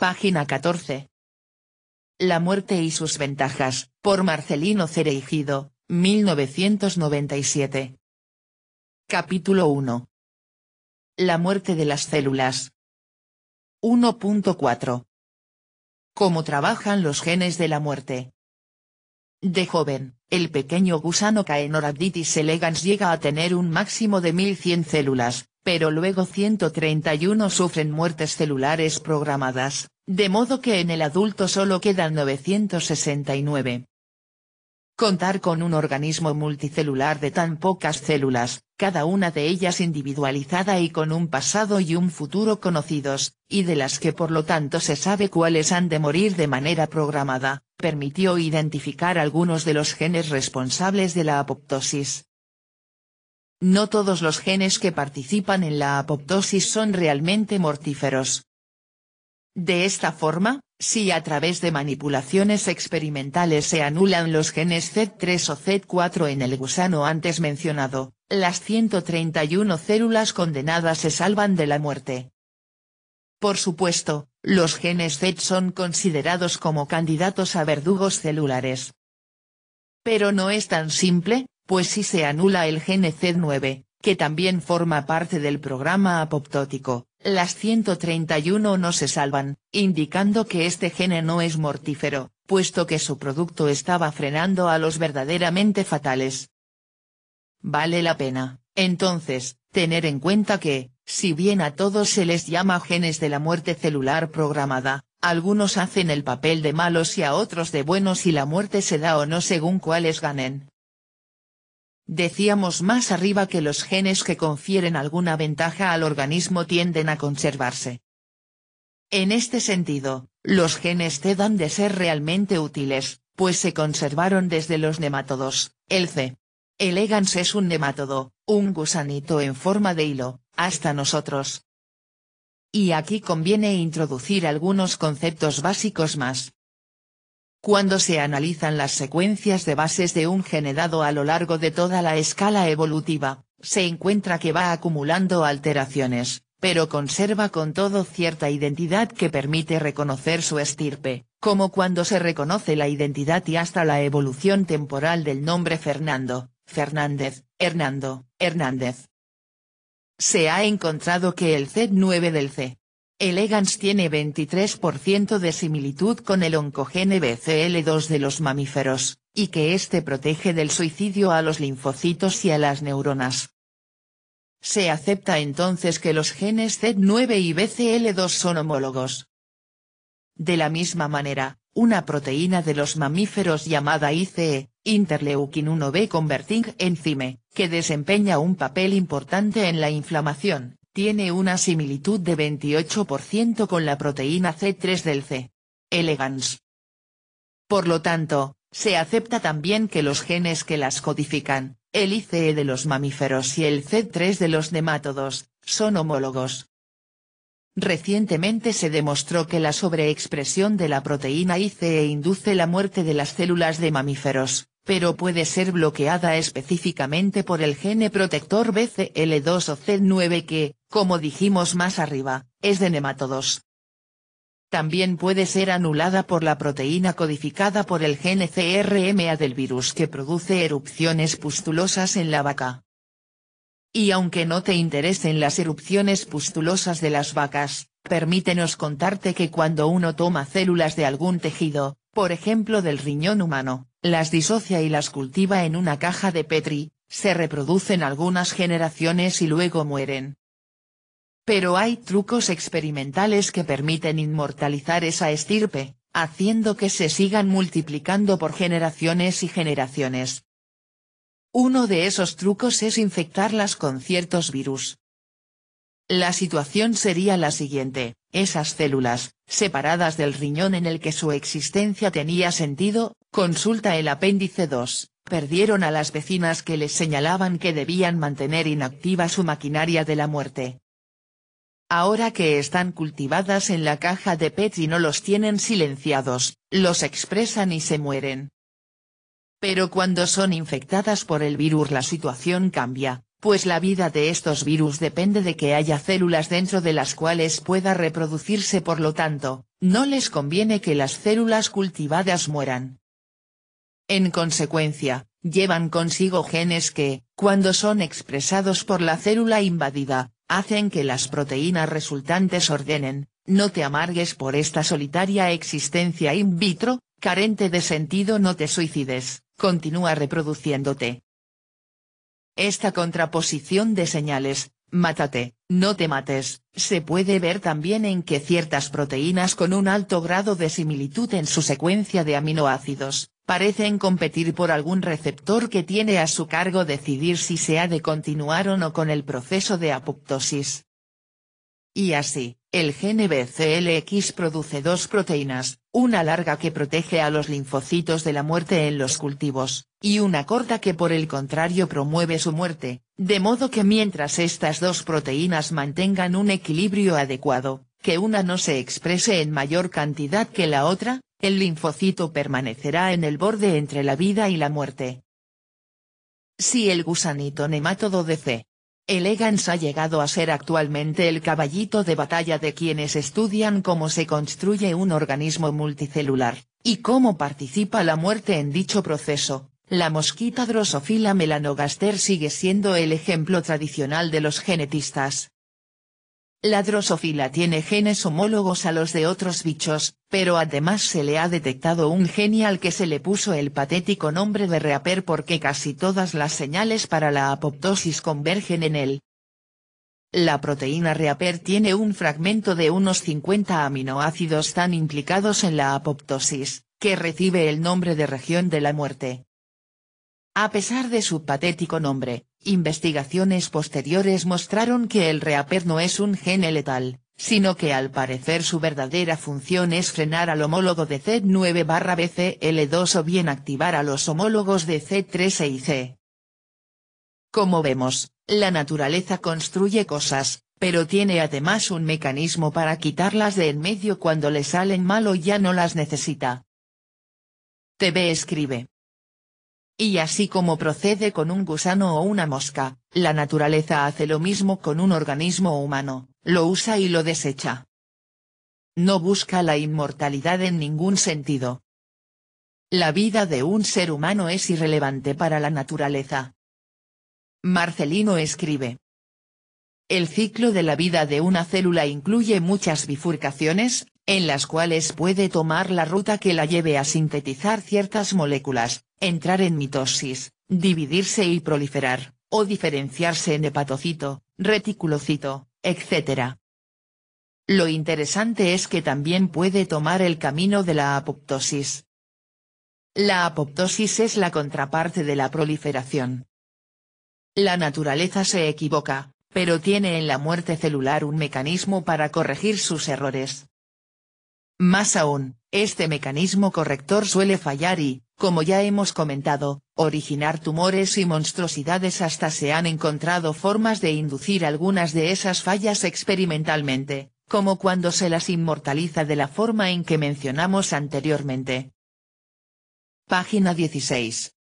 Página 14. La muerte y sus ventajas, por Marcelino Cereigido, 1997. Capítulo 1. La muerte de las células. 1.4. Cómo trabajan los genes de la muerte. De joven, el pequeño gusano Caenorhabditis elegans llega a tener un máximo de 1100 células, pero luego 131 sufren muertes celulares programadas, de modo que en el adulto solo quedan 969. Contar con un organismo multicelular de tan pocas células, cada una de ellas individualizada y con un pasado y un futuro conocidos, y de las que por lo tanto se sabe cuáles han de morir de manera programada, permitió identificar algunos de los genes responsables de la apoptosis, no todos los genes que participan en la apoptosis son realmente mortíferos. De esta forma, si a través de manipulaciones experimentales se anulan los genes Z3 o Z4 en el gusano antes mencionado, las 131 células condenadas se salvan de la muerte. Por supuesto, los genes Z son considerados como candidatos a verdugos celulares. Pero no es tan simple, pues si se anula el gene c 9 que también forma parte del programa apoptótico, las 131 no se salvan, indicando que este gene no es mortífero, puesto que su producto estaba frenando a los verdaderamente fatales. Vale la pena, entonces, tener en cuenta que, si bien a todos se les llama genes de la muerte celular programada, algunos hacen el papel de malos y a otros de buenos y la muerte se da o no según cuáles ganen. Decíamos más arriba que los genes que confieren alguna ventaja al organismo tienden a conservarse. En este sentido, los genes T dan de ser realmente útiles, pues se conservaron desde los nematodos, el C. Elegans es un nematodo, un gusanito en forma de hilo, hasta nosotros. Y aquí conviene introducir algunos conceptos básicos más. Cuando se analizan las secuencias de bases de un generado a lo largo de toda la escala evolutiva, se encuentra que va acumulando alteraciones, pero conserva con todo cierta identidad que permite reconocer su estirpe, como cuando se reconoce la identidad y hasta la evolución temporal del nombre Fernando, Fernández, Hernando, Hernández. Se ha encontrado que el z 9 del C. Elegans tiene 23% de similitud con el oncogene BCL2 de los mamíferos, y que este protege del suicidio a los linfocitos y a las neuronas. Se acepta entonces que los genes Z9 y BCL2 son homólogos. De la misma manera, una proteína de los mamíferos llamada ICE, interleukin 1B converting enzyme, que desempeña un papel importante en la inflamación, tiene una similitud de 28% con la proteína C3 del C. elegans. Por lo tanto, se acepta también que los genes que las codifican, el ICE de los mamíferos y el C3 de los nematodos, son homólogos. Recientemente se demostró que la sobreexpresión de la proteína ICE induce la muerte de las células de mamíferos, pero puede ser bloqueada específicamente por el gene protector BCL2 o C9 que, como dijimos más arriba, es de nematodos. También puede ser anulada por la proteína codificada por el gene CRMA del virus que produce erupciones pustulosas en la vaca. Y aunque no te interesen las erupciones pustulosas de las vacas, permítenos contarte que cuando uno toma células de algún tejido, por ejemplo del riñón humano, las disocia y las cultiva en una caja de Petri, se reproducen algunas generaciones y luego mueren. Pero hay trucos experimentales que permiten inmortalizar esa estirpe, haciendo que se sigan multiplicando por generaciones y generaciones. Uno de esos trucos es infectarlas con ciertos virus. La situación sería la siguiente, esas células, separadas del riñón en el que su existencia tenía sentido, Consulta el apéndice 2. Perdieron a las vecinas que les señalaban que debían mantener inactiva su maquinaria de la muerte. Ahora que están cultivadas en la caja de Petri no los tienen silenciados, los expresan y se mueren. Pero cuando son infectadas por el virus la situación cambia, pues la vida de estos virus depende de que haya células dentro de las cuales pueda reproducirse por lo tanto, no les conviene que las células cultivadas mueran. En consecuencia, llevan consigo genes que, cuando son expresados por la célula invadida, hacen que las proteínas resultantes ordenen, no te amargues por esta solitaria existencia in vitro, carente de sentido no te suicides, continúa reproduciéndote. Esta contraposición de señales, mátate, no te mates, se puede ver también en que ciertas proteínas con un alto grado de similitud en su secuencia de aminoácidos, parecen competir por algún receptor que tiene a su cargo decidir si se ha de continuar o no con el proceso de apoptosis. Y así, el gNBCLX produce dos proteínas, una larga que protege a los linfocitos de la muerte en los cultivos, y una corta que por el contrario promueve su muerte, de modo que mientras estas dos proteínas mantengan un equilibrio adecuado, que una no se exprese en mayor cantidad que la otra, el linfocito permanecerá en el borde entre la vida y la muerte. Si el gusanito nematodo de C. elegans ha llegado a ser actualmente el caballito de batalla de quienes estudian cómo se construye un organismo multicelular, y cómo participa la muerte en dicho proceso, la mosquita Drosophila melanogaster sigue siendo el ejemplo tradicional de los genetistas, la drosofila tiene genes homólogos a los de otros bichos, pero además se le ha detectado un genial que se le puso el patético nombre de Reaper porque casi todas las señales para la apoptosis convergen en él. La proteína Reaper tiene un fragmento de unos 50 aminoácidos tan implicados en la apoptosis, que recibe el nombre de región de la muerte. A pesar de su patético nombre, Investigaciones posteriores mostraron que el reaper no es un gene letal, sino que al parecer su verdadera función es frenar al homólogo de C9-BCL2 o bien activar a los homólogos de C3 y e C. Como vemos, la naturaleza construye cosas, pero tiene además un mecanismo para quitarlas de en medio cuando le salen mal o ya no las necesita. TV escribe. Y así como procede con un gusano o una mosca, la naturaleza hace lo mismo con un organismo humano, lo usa y lo desecha. No busca la inmortalidad en ningún sentido. La vida de un ser humano es irrelevante para la naturaleza. Marcelino escribe. El ciclo de la vida de una célula incluye muchas bifurcaciones, en las cuales puede tomar la ruta que la lleve a sintetizar ciertas moléculas, entrar en mitosis, dividirse y proliferar, o diferenciarse en hepatocito, reticulocito, etc. Lo interesante es que también puede tomar el camino de la apoptosis. La apoptosis es la contraparte de la proliferación. La naturaleza se equivoca, pero tiene en la muerte celular un mecanismo para corregir sus errores. Más aún, este mecanismo corrector suele fallar y, como ya hemos comentado, originar tumores y monstruosidades hasta se han encontrado formas de inducir algunas de esas fallas experimentalmente, como cuando se las inmortaliza de la forma en que mencionamos anteriormente. Página 16.